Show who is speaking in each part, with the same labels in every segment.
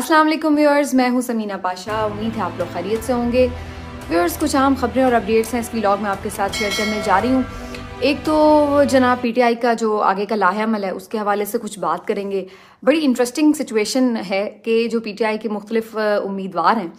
Speaker 1: अस्सलाम वालेकुम व्यूअर्स मैं हूं समीना पाशा उम्मीद है आप लोग खैरियत से होंगे व्यूअर्स कुछ आम खबरें और अपडेट्स हैं इस व्लॉग में आपके साथ शेयर करने जा रही हूँ एक तो जनाब पीटीआई का जो आगे का लाहेमल है उसके हवाले से कुछ बात करेंगे बड़ी इंटरेस्टिंग सिचुएशन है कि जो पीटीआई के मुख्तलिफ उम्मीदवार हैं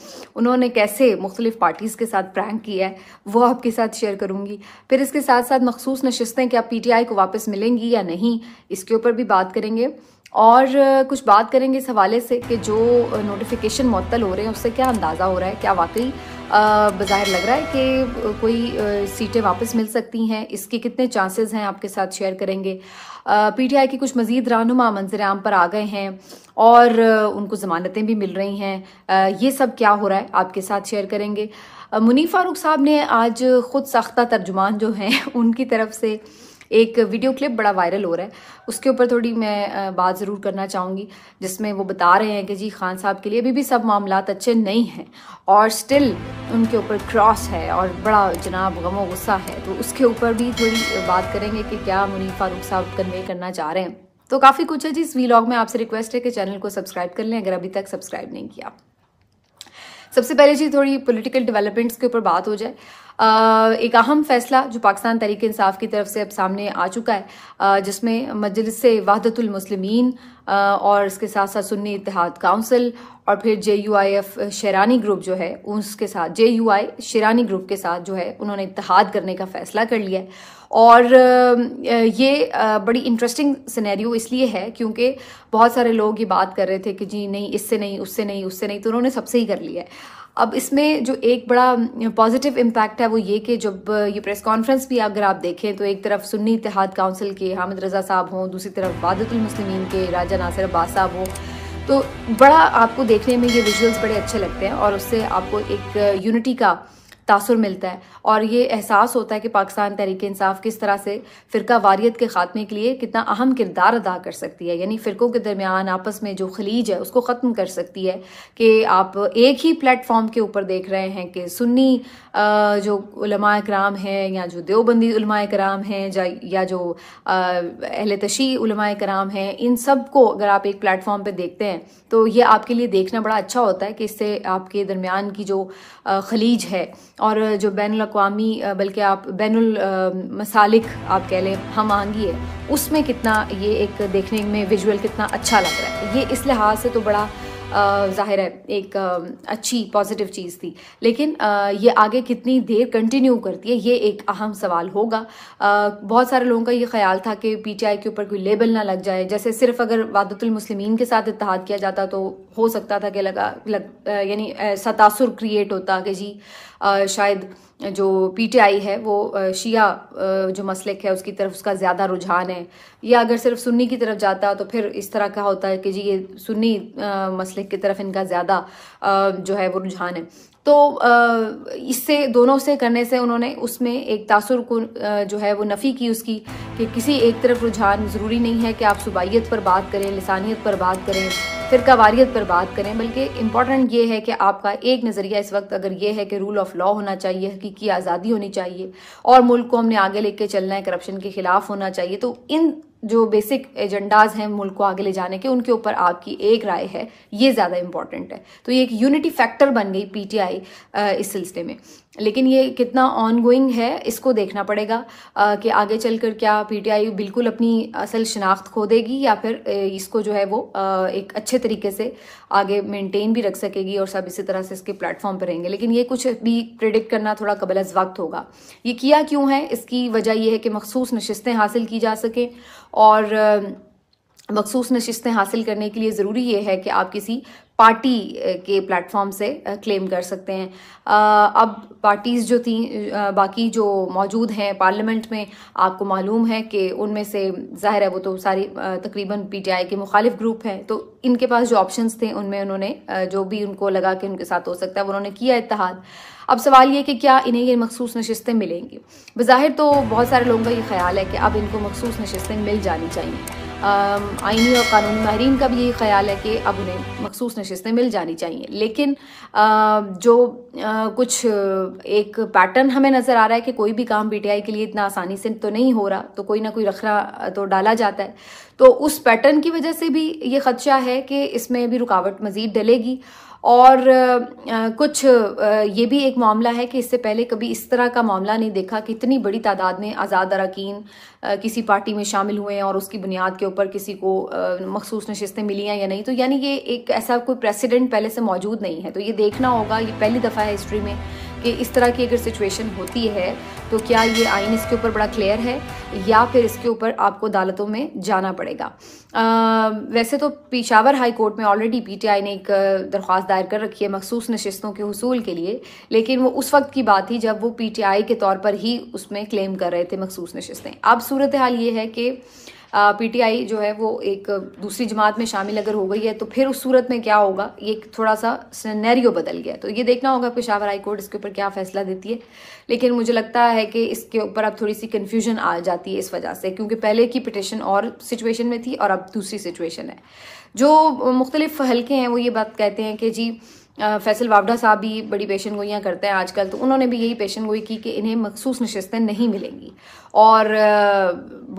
Speaker 1: उन्होंने कैसे मुख्तलिफ पार्टीज़ के साथ प्रैंक किया है वो आपके साथ शेयर करूंगी फिर इसके साथ साथ मखसूस नशस्तें क्या पीटीआई को वापस मिलेंगी या नहीं इसके ऊपर भी बात करेंगे और कुछ बात करेंगे इस हवाले से कि जो नोटिफिकेशन मअतल हो रहे हैं उससे क्या अंदाज़ा हो रहा है क्या वाकई बाहर लग रहा है कि कोई सीटें वापस मिल सकती हैं इसके कितने चांसेस हैं आपके साथ शेयर करेंगे पीटीआई के कुछ मज़ीद रानुमा मंजर आम पर आ गए हैं और उनको ज़मानतें भी मिल रही हैं ये सब क्या हो रहा है आपके साथ शेयर करेंगे मुनीफ फारूक साहब ने आज ख़ुद सख्ता तर्जुमान जो हैं उनकी तरफ से एक वीडियो क्लिप बड़ा वायरल हो रहा है उसके ऊपर थोड़ी मैं बात ज़रूर करना चाहूँगी जिसमें वो बता रहे हैं कि जी खान साहब के लिए अभी भी सब मामला अच्छे नहीं हैं और स्टिल उनके ऊपर क्रॉस है और बड़ा जनाब गमो गुस्सा है तो उसके ऊपर भी थोड़ी बात करेंगे कि क्या मुनीफ फारूक साहब कन्वे करना चाह रहे हैं तो काफ़ी कुछ है जी इस वीलॉग में आपसे रिक्वेस्ट है कि चैनल को सब्सक्राइब कर लें अगर अभी तक सब्सक्राइब नहीं किया सबसे पहले जी थोड़ी पॉलिटिकल डेवलपमेंट्स के ऊपर बात हो जाए एक अहम फैसला जो पाकिस्तान तरीके इंसाफ की तरफ से अब सामने आ चुका है जिसमें मजलिस वाहदतुलमसलमिन और इसके साथ साथ सुन्नी इतिहाद काउंसिल और फिर J U I F Sherani group जो है उसके साथ जे यू आई शेरानी ग्रुप के साथ जो है उन्होंने इतिहाद करने का फैसला कर लिया है और ये बड़ी इंटरेस्टिंग सिनेरियो इसलिए है क्योंकि बहुत सारे लोग ये बात कर रहे थे कि जी नहीं इससे नहीं उससे नहीं उससे नहीं तो उन्होंने सबसे ही कर लिया है अब इसमें जो एक बड़ा पॉजिटिव इम्पैक्ट है वो ये कि जब ये प्रेस कॉन्फ्रेंस भी अगर आप देखें तो एक तरफ सुन्नी इतिहाद काउंसिल के हामिद रज़ा साहब हों दूसरी तरफ वादतुलमसलमिन के राजा नासिर अब्बास साहब हों तो बड़ा आपको देखने में ये विजुअल्स बड़े अच्छे लगते हैं और उससे आपको एक यूनिटी का तासर मिलता है और ये एहसास होता है कि पाकिस्तान तहरीक इंसाफ किस तरह से फ़िरका वारियत के खात्मे के लिए कितना अहम किरदार अदा कर सकती है यानी फ़िरकों के दरमियान आपस में जो खलीज है उसको ख़त्म कर सकती है कि आप एक ही प्लेटफॉर्म के ऊपर देख रहे हैं कि सुन्नी जो उलमा कराम हैं या जो देवबंदी उलमा कराम हैं या जो अहल तशी उलमा कराम हैं इन सब को अगर आप एक प्लेटफॉर्म पे देखते हैं तो ये आपके लिए देखना बड़ा अच्छा होता है कि इससे आपके दरमियान की जो खलीज है और जो बैन अवी बल्कि आप बैन मसालिक आप कह लें हम आंगी है उसमें कितना ये एक देखने में विजुअल कितना अच्छा लग रहा है ये इस लिहाज से तो बड़ा जाहिर है एक अच्छी पॉजिटिव चीज़ थी लेकिन ये आगे कितनी देर कंटिन्यू करती है ये एक अहम सवाल होगा बहुत सारे लोगों का ये ख्याल था कि पीटीआई के ऊपर कोई लेबल ना लग जाए जैसे सिर्फ अगर वादतुल के साथ इतिहाद किया जाता तो हो सकता था कि लगा लग, यानी सतासुर क्रिएट होता कि जी शायद जो पीटीआई है वो शिया जो मसलक है उसकी तरफ उसका ज़्यादा रुझान है या अगर सिर्फ सुन्नी की तरफ जाता तो फिर इस तरह का होता है कि जी ये सुन्नी मसलक की तरफ इनका ज़्यादा जो है वो रुझान है तो इससे दोनों से करने से उन्होंने उसमें एक तासुर को जो है वो नफ़ी की उसकी कि किसी एक तरफ रुझान ज़रूरी नहीं है कि आप सुबाइत पर बात करें लसानियत पर बात करें फिर कवारीत पर बात करें बल्कि इम्पॉर्टेंट ये है कि आपका एक नज़रिया इस वक्त अगर ये है कि रूल ऑफ लॉ होना चाहिए हकीकी आज़ादी होनी चाहिए और मुल्क को हमने आगे लेके चलना है करप्शन के ख़िलाफ़ होना चाहिए तो इन जो बेसिक एजेंडाज हैं मुल्क को आगे ले जाने के उनके ऊपर आपकी एक राय है ये ज़्यादा इंपॉर्टेंट है तो ये एक यूनिटी फैक्टर बन गई पीटीआई इस सिलसिले में लेकिन ये कितना ऑन गोइंग है इसको देखना पड़ेगा कि आगे चलकर क्या पीटीआई बिल्कुल अपनी असल शनाख्त खो देगी या फिर इसको जो है वो एक अच्छे तरीके से आगे मेंटेन भी रख सकेगी और सब इसी तरह से इसके प्लेटफॉर्म पर रहेंगे लेकिन ये कुछ भी प्रिडिक्ट करना थोड़ा कबल अज वक्त होगा ये किया क्यों है इसकी वजह यह है कि मखसूस नशस्तें हासिल की जा सकें और मखसूस नशस्तें हासिल करने के लिए ज़रूरी ये है कि आप किसी पार्टी के प्लेटफॉर्म से क्लेम कर सकते हैं अब पार्टीज़ जो थी बाकी जो मौजूद हैं पार्लियामेंट में आपको मालूम है कि उनमें से जाहिर है वो तो सारी तकरीबन पीटीआई के मुखालिफ ग्रुप हैं तो इनके पास जो ऑप्शंस थे उनमें उन्होंने जो भी उनको लगा कि उनके साथ हो सकता है उन्होंने किया इतिहाद अब सवाल ये कि क्या इन्हें ये मखसूस नशस्तें मिलेंगी बज़ाहिर तो बहुत सारे लोगों का ये ख्याल है कि अब इनको मखसूस नशस्तें मिल जानी चाहिए आइनी और क़ानून माहरीन का भी यही ख्याल है कि अब उन्हें मखसूस नशस्तें मिल जानी चाहिए लेकिन आ, जो आ, कुछ एक पैटर्न हमें नज़र आ रहा है कि कोई भी काम पीटीआई के लिए इतना आसानी से तो नहीं हो रहा तो कोई ना कोई रखना तो डाला जाता है तो उस पैटर्न की वजह से भी ये ख़दशा है कि इसमें भी रुकावट मज़ीद डलेगी और आ, कुछ आ, ये भी एक मामला है कि इससे पहले कभी इस तरह का मामला नहीं देखा कि इतनी बड़ी तादाद में आज़ाद अरकान किसी पार्टी में शामिल हुए हैं और उसकी बुनियाद के ऊपर किसी को मखसूस नशस्तें मिली हैं या नहीं तो यानी ये एक ऐसा कोई प्रेसिडेंट पहले से मौजूद नहीं है तो ये देखना होगा ये पहली दफ़ा है हिस्ट्री में कि इस तरह की अगर सिचुएशन होती है तो क्या ये आइन इसके ऊपर बड़ा क्लियर है या फिर इसके ऊपर आपको अदालतों में जाना पड़ेगा आ, वैसे तो पिशावर हाई कोर्ट में ऑलरेडी पीटीआई ने एक दरख्वास्त दायर कर रखी है मखसूस नशस्तों के हसूल के लिए लेकिन वो उस वक्त की बात थी जब वो पीटीआई के तौर पर ही उसमें क्लेम कर रहे थे मखसूस नशस्तें अब सूरत हाल ये है कि पीटीआई जो है वो एक दूसरी जमात में शामिल अगर हो गई है तो फिर उस सूरत में क्या होगा ये थोड़ा सा सिनेरियो बदल गया तो ये देखना होगा पेशावर हाई कोर्ट इसके ऊपर क्या फैसला देती है लेकिन मुझे लगता है कि इसके ऊपर अब थोड़ी सी कन्फ्यूजन आ जाती है इस वजह से क्योंकि पहले की पिटिशन और सिचुएशन में थी और अब दूसरी सिचुएशन है जो मुख्तलिफ हल्के हैं वो ये बात कहते हैं कि जी फैसल वावडा साहब भी बड़ी पेशन गोइयाँ करते हैं आजकल तो उन्होंने भी यही पेशन गोई की कि इन्हें मखसूस नशस्तें नहीं मिलेंगी और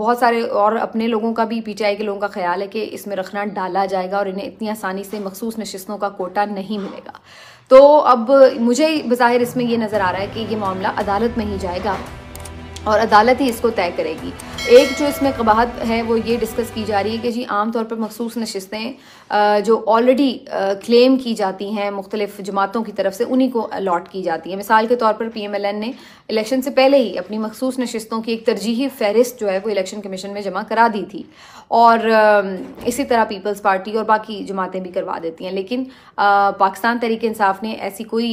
Speaker 1: बहुत सारे और अपने लोगों का भी पीटीआई के लोगों का ख्याल है कि इसमें रखना डाला जाएगा और इन्हें इतनी आसानी से मखसूस नशस्तों का कोटा नहीं मिलेगा तो अब मुझे बज़ाहिर इसमें यह नज़र आ रहा है कि ये मामला अदालत में ही जाएगा और अदालत ही इसको तय करेगी एक जो इसमें कबाहत है वो ये डिस्कस की जा रही है कि जी आमतौर पर मखसूस नशस्तें जो ऑलरेडी क्लेम की जाती हैं मुख्तलिफ जमातों की तरफ से उन्हीं को अलाट की जाती हैं मिसाल के तौर पर पी एम एल एन ने इलेक्शन से पहले ही अपनी मखसूस नशस्तों की एक तरजीही फहरिस्त जो है वो इलेक्शन कमीशन में जमा करा दी थी और इसी तरह पीपल्स पार्टी और बाकी जमातें भी करवा देती हैं लेकिन पाकिस्तान तरीके इंसाफ ने ऐसी कोई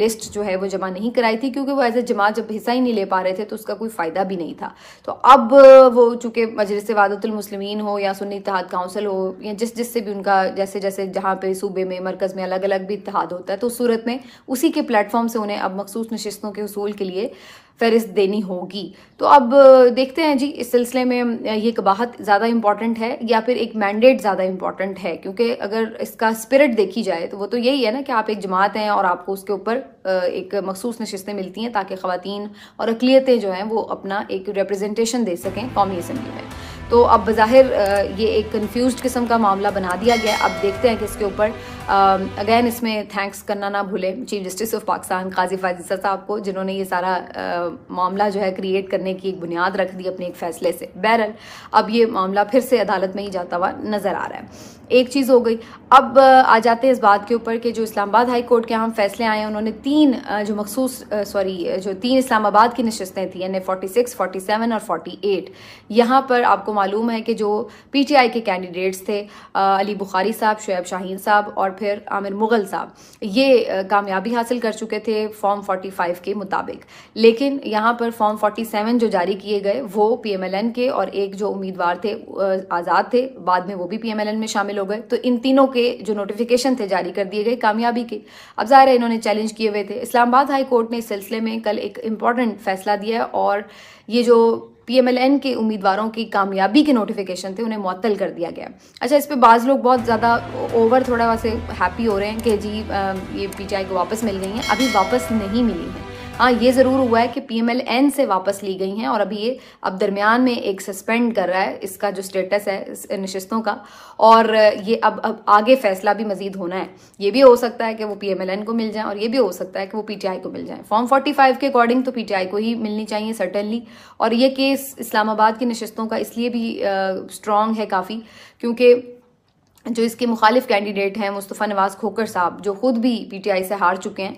Speaker 1: लिस्ट जो है वो जमा नहीं कराई थी क्योंकि वो एज ए जमात जब हिस्सा ही नहीं ले पा रहे थे तो उसका कोई फ़ायदा भी नहीं था तो अब वो चूँकि मजलिस वादतुलमसलमिन हो या सुन्नी इतिहाद काउंसिल हो या जिस जिससे भी उनका जैसे जैसे जहाँ पर सूबे में मरकज़ में अलग अलग भी इतिहाद होता है तो सूरत में उसी के प्लेटफॉर्म से उन्हें अब मखसूस नशस्तों के असूल के लिए फहरिस्त देनी होगी तो अब देखते हैं जी इस सिलसिले में ये कबाहत ज़्यादा इम्पॉर्टेंट है या फिर एक मैंडेट ज़्यादा इम्पॉर्टेंट है क्योंकि अगर इसका स्पिरिट देखी जाए तो वो तो यही है ना कि आप एक जमात हैं और आपको उसके ऊपर एक मखसूस नशस्तें मिलती हैं ताकि ख़वान और अकलीतें जो हैं वो अपना एक रिप्रजेंटेशन दे सकें कौमी असम्बली में तो अब बज़ाहिर ये एक कन्फ्यूज किस्म का मामला बना दिया गया अब देखते हैं कि इसके ऊपर अगैन um, uh, इसमें थैंक्स करना ना भूलें chief justice of Pakistan Qazi फाजिजा साहब को जिन्होंने ये सारा uh, मामला जो है क्रिएट करने की एक बुनियाद रख दी अपने एक फैसले से बहरल अब ये मामला फिर से अदालत में ही जाता हुआ नज़र आ रहा है एक चीज़ हो गई अब uh, आ जाते हैं इस बात के ऊपर कि जो इस्लामाबाद हाई कोर्ट के यहाँ फैसले आए हैं उन्होंने तीन uh, जो मखसूस सॉरी uh, जो तीन इस्लामाबाद की नशस्तें थी यानी फोर्टी सेवन और एट यहाँ पर आपको मालूम है कि जो पी टी आई के कैंडिडेट्स थे अली बुखारी साहब शुएब शाहीन साहब और फिर आमिर मुग़ल साहब ये कामयाबी हासिल कर चुके थे फॉर्म 45 के मुताबिक लेकिन यहाँ पर फॉर्म 47 जो जारी किए गए वो पीएमएलएन के और एक जो उम्मीदवार थे आज़ाद थे बाद में वो भी पीएमएलएन में शामिल हो गए तो इन तीनों के जो नोटिफिकेशन थे जारी कर दिए गए कामयाबी के अब ज़ाहिर है इन्होंने चैलेंज किए हुए थे इस्लामाबाद हाई कोर्ट ने इस सिलसिले में कल एक इम्पॉर्टेंट फैसला दिया और ये जो पीएमएलएन के उम्मीदवारों की कामयाबी के नोटिफिकेशन थे उन्हें मअतल कर दिया गया अच्छा इस पर बाज़ लोग बहुत ज़्यादा ओवर थोड़ा वैसे हैप्पी हो रहे हैं कि जी ये पीटीआई को वापस मिल गई हैं अभी वापस नहीं मिली हैं हाँ ये ज़रूर हुआ है कि पी एम एल एन से वापस ली गई हैं और अभी ये अब दरमियान में एक सस्पेंड कर रहा है इसका जो स्टेटस है नशस्तों का और ये अब अब आगे फैसला भी मजीद होना है ये भी हो सकता है कि वो पी एम एल एन को मिल जाए और ये भी हो सकता है कि वो पी टी आई को मिल जाए फॉर्म फोर्टी फाइव के अकॉर्डिंग तो पी टी आई को ही मिलनी चाहिए सर्टनली और ये केस इस्लामाबाद की नशस्तों का इसलिए भी स्ट्रॉन्ग है काफ़ी क्योंकि जो इसके मुखालिफ कैंडिडेट हैं मुस्तफ़ा नवाज़ खोकर साहब जो ख़ुद भी पीटीआई से हार चुके हैं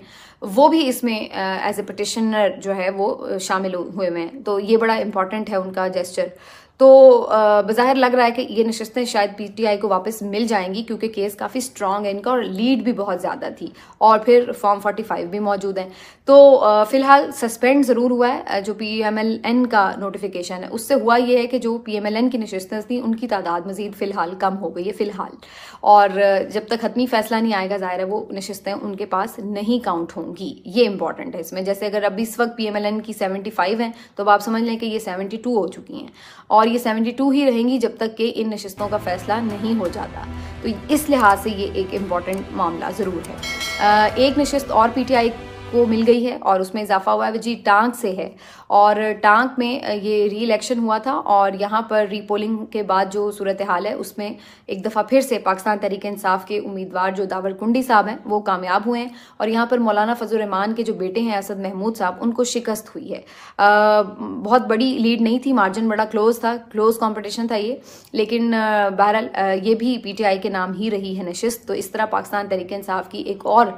Speaker 1: वो भी इसमें एज ए पटिशनर जो है वो शामिल हुए हुए हैं तो ये बड़ा इंपॉर्टेंट है उनका जेस्चर तो बाहर लग रहा है कि ये नशस्तें शायद पीटीआई को वापस मिल जाएंगी क्योंकि केस काफ़ी स्ट्रांग है इनका और लीड भी बहुत ज़्यादा थी और फिर फॉर्म 45 भी मौजूद हैं तो फिलहाल सस्पेंड ज़रूर हुआ है जो पीएमएलएन का नोटिफिकेशन है उससे हुआ ये है कि जो पीएमएलएन की नशस्तें थी उनकी तादाद मजीद फ़िलहाल कम हो गई है फ़िलहाल और जब तक हतमी फैसला नहीं आएगा ज़ाहिर है वो नशस्तें उनके पास नहीं काउंट होंगी ये इंपॉर्टेंट है इसमें जैसे अगर अब इस वक्त पी की सेवेंटी है तो अब आप समझ लें कि ये सेवेंटी हो चुकी हैं और ये 72 ही रहेंगी जब तक कि इन नशस्तों का फैसला नहीं हो जाता तो इस लिहाज से ये एक इम्पॉर्टेंट मामला ज़रूर है एक नशस्त और पीटीआई को मिल गई है और उसमें इजाफा हुआ है जी टांग से है और टांग में ये री इलेक्शन हुआ था और यहाँ पर रीपोलिंग के बाद जो सूरत हाल है उसमें एक दफ़ा फिर से पाकिस्तान तरीके इंसाफ के उम्मीदवार जो दावर कुंडी साहब हैं वो कामयाब हुए हैं और यहाँ पर मौलाना फजलरहमान के जो बेटे हैं असद महमूद साहब उनको शिकस्त हुई है आ, बहुत बड़ी लीड नहीं थी मार्जिन बड़ा क्लोज था क्लोज कॉम्पिटिशन था ये लेकिन बहरहाल ये भी पी के नाम ही रही है नशस्त तो इस तरह पाकिस्तान तरीके इंसाफ की एक और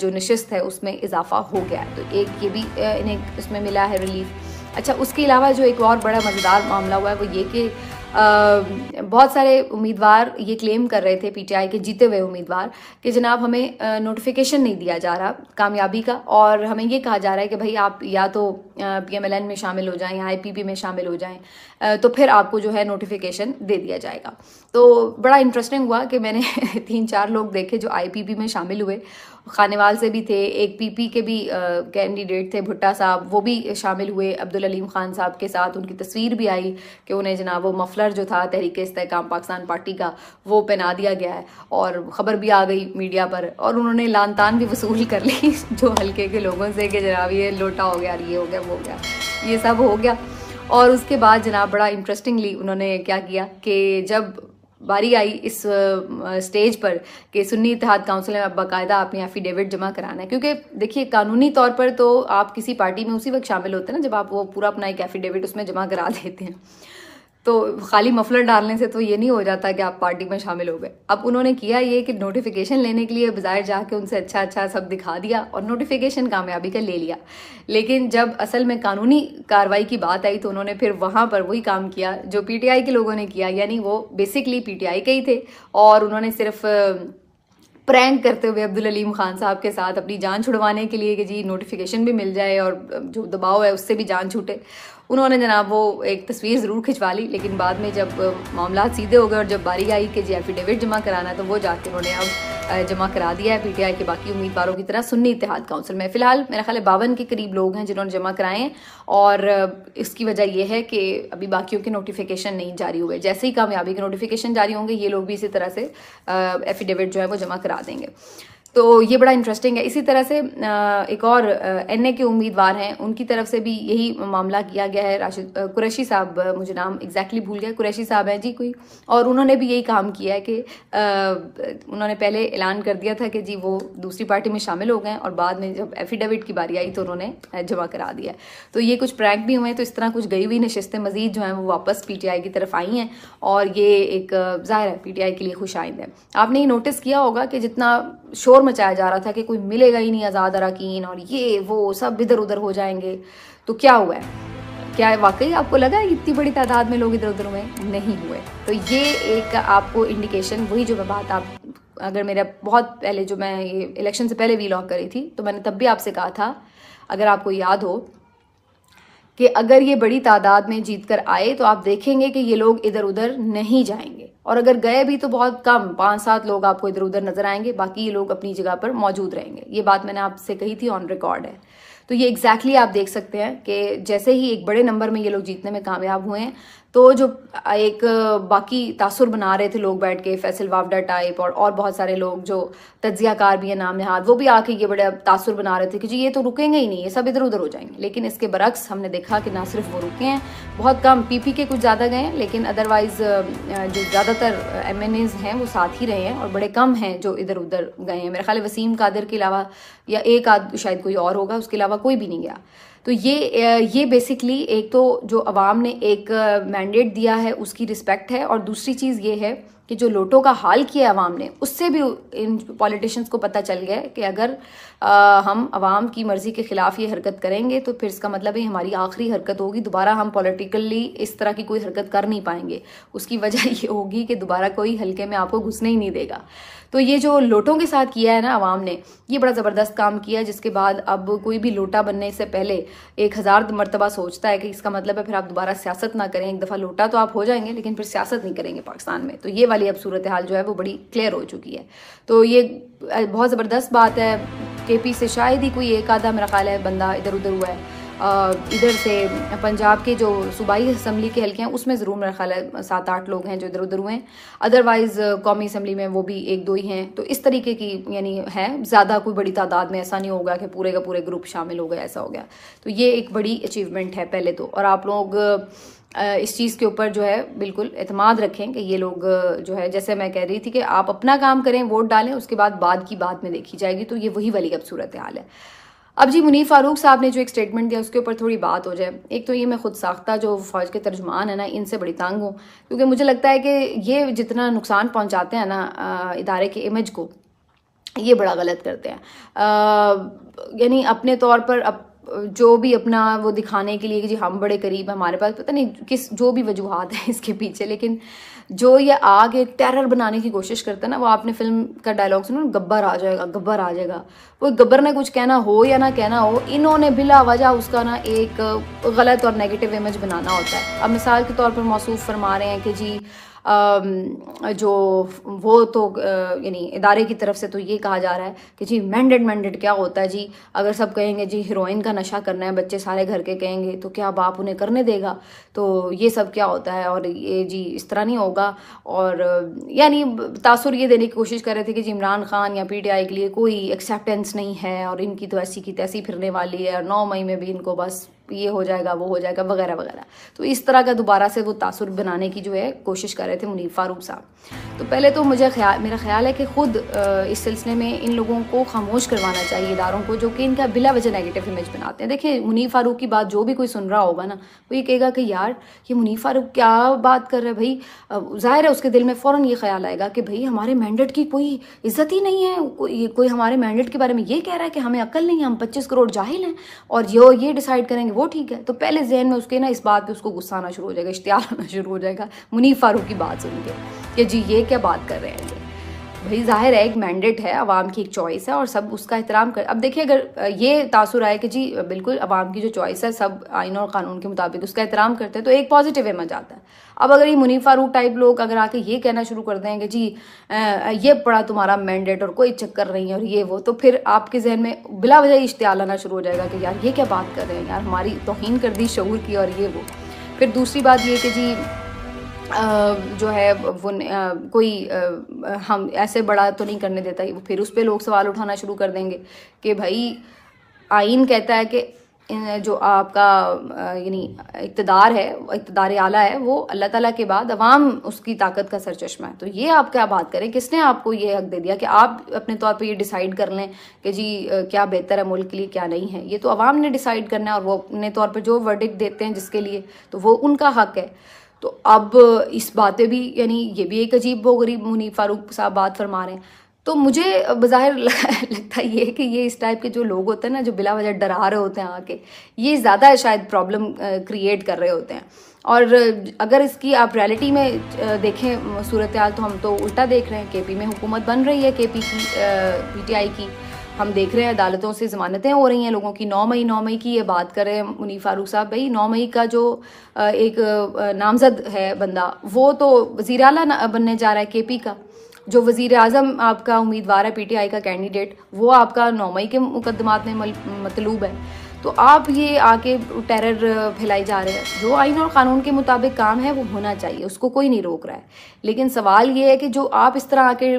Speaker 1: जो नशस्त है उसमें इजाफा हो गया है तो एक ये भी इन्हें इसमें मिला है रिलीफ अच्छा उसके अलावा जो एक और बड़ा मज़ेदार मामला हुआ है वो ये कि बहुत सारे उम्मीदवार ये क्लेम कर रहे थे पीटीआई के जीते हुए उम्मीदवार कि जनाब हमें नोटिफिकेशन नहीं दिया जा रहा कामयाबी का और हमें ये कहा जा रहा है कि भाई आप या तो पीएमएलएन में शामिल हो जाएं या आईपीपी में शामिल हो जाएं तो फिर आपको जो है नोटिफिकेशन दे दिया जाएगा तो बड़ा इंटरेस्टिंग हुआ कि मैंने तीन चार लोग देखे जो आई में शामिल हुए खानेवाल से भी थे एक पीपी के भी कैंडिडेट थे भुट्टा साहब वो भी शामिल हुए अब्दुल अलीम खान साहब के साथ उनकी तस्वीर भी आई कि उन्हें जनाब वो मफलर जो था तहरीक इसकाम पाकिस्तान पार्टी का वो पहना दिया गया है और ख़बर भी आ गई मीडिया पर और उन्होंने लान तान भी वसूल कर ली जो हल्के के लोगों से कि जनाब ये लोटा हो गया ये हो गया वो हो गया ये सब हो गया और उसके बाद जनाब बड़ा इंटरेस्टिंगली उन्होंने क्या किया कि जब बारी आई इस स्टेज पर कि सुन्नी इतिहाद काउंसिल में बाकायदा आपने एफिडेविट जमा कराना है क्योंकि देखिए कानूनी तौर पर तो आप किसी पार्टी में उसी वक्त शामिल होते हैं ना जब आप वो पूरा अपना एक एफिडेविट उसमें जमा करा देते हैं तो खाली मफलर डालने से तो ये नहीं हो जाता कि आप पार्टी में शामिल हो गए अब उन्होंने किया ये कि नोटिफिकेशन लेने के लिए बाज़ार जाके उनसे अच्छा अच्छा सब दिखा दिया और नोटिफिकेशन कामयाबी का ले लिया लेकिन जब असल में कानूनी कार्रवाई की बात आई तो उन्होंने फिर वहाँ पर वही काम किया जो पी के लोगों ने किया यानी वो बेसिकली पी के ही थे और उन्होंने सिर्फ प्रैंक करते हुए अब्दुल अलीम खान साहब के साथ अपनी जान छुड़वाने के लिए कि जी नोटिफिकेशन भी मिल जाए और जो दबाव है उससे भी जान छूटे उन्होंने जनाब वो एक तस्वीर ज़रूर खिंचवा ली लेकिन बाद में जब मामला सीधे हो गए और जब बारी आई कि जी एफिडेविट जमा कराना है तो वो जाके उन्होंने अब जमा करा दिया है पीटीआई के बाकी उम्मीदवारों की तरह सुन्नी इतिहाद काउंसिल में फ़िलहाल मेरा ख्याल है बावन के करीब लोग हैं जिन्होंने जमा कराए हैं और इसकी वजह यह है कि अभी बाकियों के नोटिफिकेशन नहीं जारी हुए जैसे ही कामयाबी के नोटिफिकेशन जारी होंगे ये लोग भी इसी तरह से एफिडेविट जो है वो जमा करा देंगे तो ये बड़ा इंटरेस्टिंग है इसी तरह से एक और एन के उम्मीदवार हैं उनकी तरफ से भी यही मामला किया गया है राशिद कुरैशी साहब मुझे नाम एग्जैक्टली भूल गया कुरैशी साहब हैं जी कोई और उन्होंने भी यही काम किया है कि उन्होंने पहले ऐलान कर दिया था कि जी वो दूसरी पार्टी में शामिल हो गए और बाद में जब एफिडेविट की बारी आई तो उन्होंने जमा करा दिया तो ये कुछ प्रैंक भी हुए हैं तो इस तरह कुछ गई हुई नशस्तें मजीद जो हैं वो वापस पी की तरफ आई हैं और ये एक ज़ाहिर है पी के लिए खुश आइंद है आपने ये नोटिस किया होगा कि जितना शोर मचाया जा रहा था कि कोई मिलेगा ही नहीं आज़ाद अरकान और ये वो सब इधर उधर हो जाएंगे तो क्या हुआ है क्या वाकई आपको लगा है इतनी बड़ी तादाद में लोग इधर उधर हुए नहीं हुए तो ये एक आपको इंडिकेशन वही जो मैं बात आप अगर मेरा बहुत पहले जो मैं ये इलेक्शन से पहले वी लॉक करी थी तो मैंने तब भी आपसे कहा था अगर आपको याद हो कि अगर ये बड़ी तादाद में जीत कर आए तो आप देखेंगे कि ये लोग इधर उधर नहीं जाएंगे और अगर गए भी तो बहुत कम पाँच सात लोग आपको इधर उधर नजर आएंगे बाकी ये लोग अपनी जगह पर मौजूद रहेंगे ये बात मैंने आपसे कही थी ऑन रिकॉर्ड है तो ये एग्जैक्टली exactly आप देख सकते हैं कि जैसे ही एक बड़े नंबर में ये लोग जीतने में कामयाब हुए हैं तो जो एक बाकी तासुर बना रहे थे लोग बैठ के फैसल वावडा टाइप और और बहुत सारे लोग जो तजियाकार भी हैं नाम नहाद वो भी आके ये बड़े तासुर बना रहे थे कि जी ये तो रुकेंगे ही नहीं ये सब इधर उधर हो जाएंगे लेकिन इसके बरक्स हमने देखा कि ना सिर्फ वो रुके हैं बहुत कम पी के कुछ ज़्यादा गए हैं लेकिन अदरवाइज़ जो ज़्यादातर एम हैं वो साथ ही रहे हैं और बड़े कम हैं जो इधर उधर गए हैं मेरे ख्याल वसीम कादर के अलावा या एक आध शायद कोई और होगा उसके अलावा कोई भी नहीं गया तो ये ये बेसिकली एक तो जो अवाम ने एक मैंडेट दिया है उसकी रिस्पेक्ट है और दूसरी चीज़ ये है कि जो लोटों का हाल किया अवाम ने उससे भी इन पॉलिटिशियंस को पता चल गया कि अगर आ, हम आवाम की मर्ज़ी के ख़िलाफ़ ये हरकत करेंगे तो फिर इसका मतलब ये हमारी आखिरी हरकत होगी दोबारा हम पॉलिटिकली इस तरह की कोई हरकत कर नहीं पाएंगे उसकी वजह ये होगी कि दोबारा कोई हल्के में आपको घुसने ही नहीं देगा तो ये जो लोटों के साथ किया है ना आवाम ने ये बड़ा ज़बरदस्त काम किया जिसके बाद अब कोई भी लोटा बनने से पहले एक हज़ार मरतबा सोचता है कि इसका मतलब है फिर आप दोबारा सियासत ना करें एक दफ़ा लोटा तो आप हो जाएंगे लेकिन फिर सियासत नहीं करेंगे पाकिस्तान में तो ये वाली अब सूरत हाल जो है वो बड़ी क्लियर हो चुकी है तो ये बहुत ज़बरदस्त बात है के पी से शायद ही कोई एक आधा मेरा ख्याल है बंदा इधर उधर हुआ है इधर से पंजाब के जो सूबाई असम्बली के हल्के हैं उसमें ज़रूर मेरा ख्याल है सात आठ लोग हैं जो इधर उधर हुए हैं अदरवाइज़ कौमी असम्बली में वो भी एक दो ही हैं तो इस तरीके की यानी है ज़्यादा कोई बड़ी तादाद में ऐसा नहीं होगा कि पूरे का पूरे ग्रुप शामिल हो गया ऐसा हो गया तो ये एक बड़ी अचीवमेंट है पहले तो और आप लोग इस चीज़ के ऊपर जो है बिल्कुल अतमाद रखें कि ये लोग जो है जैसे मैं कह रही थी कि आप अपना काम करें वोट डालें उसके बाद बाद की बात में देखी जाएगी तो ये वही वाली अब सूरत हाल है अब जी मुनीफ फारूक साहब ने जो एक स्टेटमेंट दिया उसके ऊपर थोड़ी बात हो जाए एक तो ये मैं खुद साख्ता जो फौज के तर्जमान है ना इनसे बड़ी तंग हूँ क्योंकि मुझे लगता है कि ये जितना नुकसान पहुँचाते हैं ना इदारे के इमेज को ये बड़ा गलत करते हैं यानी अपने तौर पर अप, जो भी अपना वो दिखाने के लिए कि जी हम बड़े करीब हमारे पास पता नहीं किस जो भी वजूहत है इसके पीछे लेकिन जो ये आग एक टेरर बनाने की कोशिश करता है ना वो आपने फिल्म का डायलॉग सुनो गब्बर आ जाएगा गब्बर आ जाएगा वो गब्बर ने कुछ कहना हो या ना कहना हो इन्होंने बिला वजह उसका ना एक गलत और नेगेटिव इमेज बनाना होता है अब मिसाल के तौर पर मौसू फरमा रहे हैं कि जी जो वो तो यानी इदारे की तरफ से तो ये कहा जा रहा है कि जी मैंडेड मैंडेड क्या होता है जी अगर सब कहेंगे जी हीरोइन का नशा करना है बच्चे सारे घर के कहेंगे तो क्या बाप उन्हें करने देगा तो ये सब क्या होता है और ये जी इस तरह नहीं होगा और यानी तासुर ये देने की कोशिश कर रहे थे कि जी इमरान खान या पी के लिए कोई एक्सेप्टेंस नहीं है और इनकी तो ऐसी की तैसी फिरने वाली है और नौ मई में भी इनको बस ये हो जाएगा वो हो जाएगा वगैरह वगैरह तो इस तरह का दोबारा से वो तासुर बनाने की जो है कोशिश कर रहे थे मुनीर फारूक साहब तो पहले तो मुझे ख्याल मेरा ख्याल है कि ख़ुद इस सिलसिले में इन लोगों को खामोश करवाना चाहिए इदारों को जो कि इनका बिला वजह नेगेटिव इमेज बनाते हैं देखिए मुनीर फारूक की बात जो भी कोई सुन रहा होगा ना वो ये कहेगा कि यार ये मुनीर फारूक क्या बात कर रहे हैं भाई ज़ाहिर है उसके दिल में फ़ौरन ये ख्याल आएगा कि भाई हमारे मैंडेट की कोई इज़्ज़त ही नहीं है कोई कोई हमारे मैंडेट के बारे में ये कह रहा है कि हमें अक्ल नहीं है हम पच्चीस करोड़ जाहिल हैं और यो ये डिसाइड करेंगे वो ठीक है तो पहले जहन में उसके ना इस बात पे उसको गुस्सा आना शुरू हो जाएगा इश्तियार आना शुरू हो जाएगा मुनीफ फारूक की बात सुन के कि जी ये क्या बात कर रहे हैं भाई जाहिर है एक मैंडेट है आवाम की एक चॉइस है और सब उसका एहतराम कर अब देखिए अगर ये तासुर आए कि जी बिल्कुल आवाम की जो चॉइस है सब आइन और कानून के मुताबिक उसका एहतराम करते हैं तो एक पॉजिटिव इमेज आता है अब अगर ये मुनीफ फारूक टाइप लोग अगर आके ये कहना शुरू कर दें कि जी आ, ये पड़ा तुम्हारा मैंडेट और कोई चक्कर नहीं है और ये वो तो फिर आपके जहन में बिला वजह इश्तियाल आना शुरू हो जाएगा कि यार ये क्या बात कर रहे हैं यार हमारी तोहन कर दी शूर की और ये वो फिर दूसरी बात ये कि जी जो है वो कोई हम ऐसे बड़ा तो नहीं करने देता वो फिर उस पर लोग सवाल उठाना शुरू कर देंगे कि भाई आइन कहता है कि जो आपका यानी इकतदार है इकतदार आला है वो अल्लाह ताला के बाद अवाम उसकी ताकत का सरचश्मा है तो ये आप क्या बात करें किसने आपको ये हक दे दिया कि आप अपने तौर पे ये डिसाइड कर लें कि जी क्या बेहतर है मुल्क के लिए क्या नहीं है ये तो अवाम ने डिसाइड करना है और वो अपने तौर पर जो वर्डिक देते हैं जिसके लिए तो वो उनका हक है तो अब इस बातें भी यानी ये भी एक अजीब वो गरीब मुनी फारूक साहब बात फरमा रहे हैं तो मुझे बाहर लगता ये है कि ये इस टाइप के जो लोग होते हैं ना जो बिला वजह डरा रहे होते हैं आके ये ज़्यादा शायद प्रॉब्लम क्रिएट कर रहे होते हैं और अगर इसकी आप रियलिटी में देखें सूरत हाल तो हम तो उल्टा देख रहे हैं केपी में हुकूमत बन रही है केपी की पीटीआई की हम देख रहे हैं अदालतों से ज़मानतें हो रही हैं लोगों की नौ मई नौ मई की ये बात करें मुनी फारूक साहब भाई नौ मई का जो एक नामजद है बंदा वो तो वज़ी अला बनने जा रहा है के पी का जो वज़ी अजम आपका उम्मीदवार है पी टी आई का कैंडिडेट वो आपका नौ मई के मुकदमात में मतलूब है तो आप ये आके टेरर फैलाई जा रहे हैं जो आइन और क़ानून के मुताबिक काम है वो होना चाहिए उसको कोई नहीं रोक रहा है लेकिन सवाल ये है कि जो आप इस तरह आके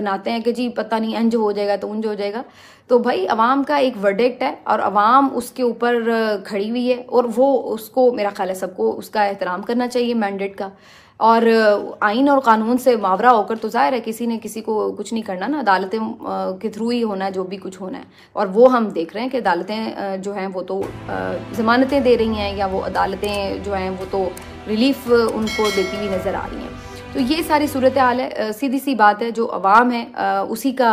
Speaker 1: बनाते हैं कि जी पता नहीं अंज हो जाएगा तो उंज हो जाएगा तो भाई अवाम का एक वर्डिक्ट है और अवाम उसके ऊपर खड़ी हुई है और वो उसको मेरा ख्याल है सबको उसका एहतराम करना चाहिए मैंडेट का और आइन और कानून से मावरा होकर तो जाहिर है किसी ने किसी को कुछ नहीं करना ना अदालतें के थ्रू ही होना है जो भी कुछ होना है और वो हम देख रहे हैं कि अदालतें जो हैं वो तो जमानतें दे रही हैं या वो अदालतें जो हैं वो तो रिलीफ उनको देती हुई नज़र आ रही हैं तो ये सारी सूरत हाल है सीधी सी बात है जो आवाम है उसी का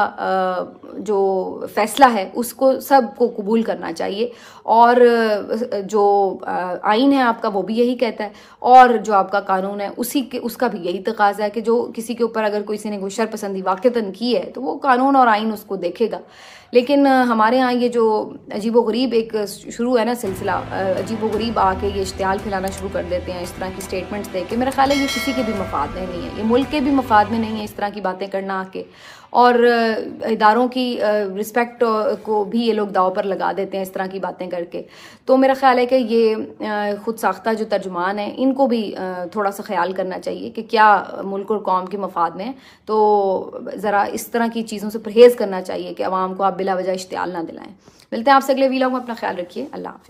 Speaker 1: जो फैसला है उसको सबको कबूल करना चाहिए और जो आइन है आपका वो भी यही कहता है और जो आपका कानून है उसी के उसका भी यही तकाजा है कि जो किसी के ऊपर अगर किसी ने कोई शरपसंदी वाक़ता की है तो वो कानून और आइन उसको देखेगा लेकिन हमारे यहाँ ये जो अजीब गरीब एक शुरू है ना सिलसिला अजीब गरीब आके ये इश्तियाल फैलाना शुरू कर देते हैं इस तरह की स्टेटमेंट्स दे के मेरा ख्याल है ये किसी के भी मफाद में नहीं है ये मुल्क के भी मफाद में नहीं है इस तरह की बातें करना आके और इदारों की रिस्पेक्ट को भी ये लोग दाव पर लगा देते हैं इस तरह की बातें करके तो मेरा ख्याल है कि ये खुद साख्ता जो तर्जुमान है इनको भी थोड़ा सा ख्याल करना चाहिए कि क्या मुल्क और कौम के मफाद में तो ज़रा इस तरह की चीज़ों से परहेज़ करना चाहिए कि आवाम को आप बिला वजह इश्तियाल ना दिलाएं मिलते हैं आपसे अगले वीलॉग में अपना ख्याल रखिए अल्लाह हाफि